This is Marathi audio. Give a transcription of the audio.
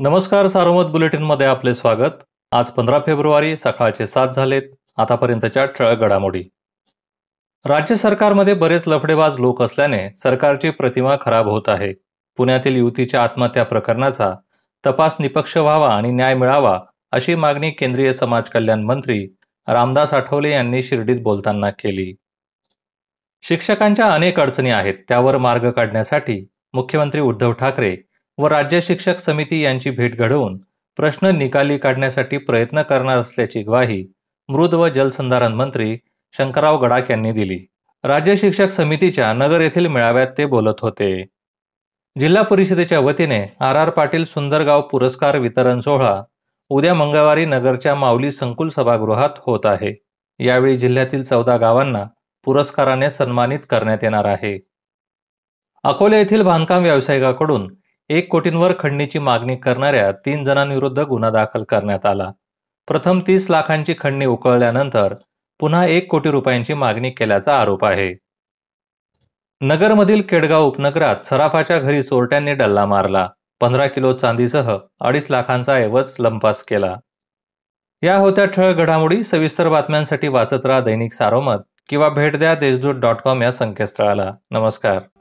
नमस्कार सारोमत बुलेटिनमध्ये आपले स्वागत आज पंधरा फेब्रुवारी सकाळचे सात झालेत आतापर्यंतच्या ठळक घडामोडी राज्य सरकारमध्ये बरेच लफडेबाज लोक असल्याने सरकारची प्रतिमा खराब होत आहे पुण्यातील युवतीच्या आत्महत्या प्रकरणाचा तपास निपक्ष व्हावा आणि न्याय मिळावा अशी मागणी केंद्रीय समाज कल्याण मंत्री रामदास आठवले यांनी शिर्डीत बोलताना केली शिक्षकांच्या अनेक अडचणी आहेत त्यावर मार्ग काढण्यासाठी मुख्यमंत्री उद्धव ठाकरे व राज्य शिक्षक समिती यांची भेट घडवून प्रश्न निकाली काढण्यासाठी प्रयत्न करणार असल्याची ग्वाही मृद व जलसंधारण मंत्री शंकरराव गडाख यांनी दिली राज्य शिक्षक समितीच्या नगर येथील मेळाव्यात ते बोलत होते जिल्हा परिषदेच्या वतीने आर आर पाटील सुंदरगाव पुरस्कार वितरण सोहळा उद्या मंगळवारी नगरच्या माऊली संकुल सभागृहात होत आहे यावेळी जिल्ह्यातील चौदा गावांना पुरस्काराने सन्मानित करण्यात येणार आहे अकोले येथील बांधकाम व्यावसायिकाकडून एक कोटींवर खंडणीची मागणी करणाऱ्या तीन जणांविरुद्ध गुन्हा दाखल करण्यात आला प्रथम तीस लाखांची खंडणी उकळल्यानंतर पुन्हा एक कोटी रुपयांची मागणी केल्याचा आरोप आहे नगरमधील केडगाव उपनगरात सराफाच्या घरी चोरट्यांनी डल्ला मारला पंधरा किलो चांदीसह अडीच लाखांचा ऐवज लंपास केला या होत्या ठळ घडामोडी सविस्तर बातम्यांसाठी वाचत राहा दैनिक सारोमत किंवा भेट द्या देशदूत डॉट कॉम या संकेतस्थळाला नमस्कार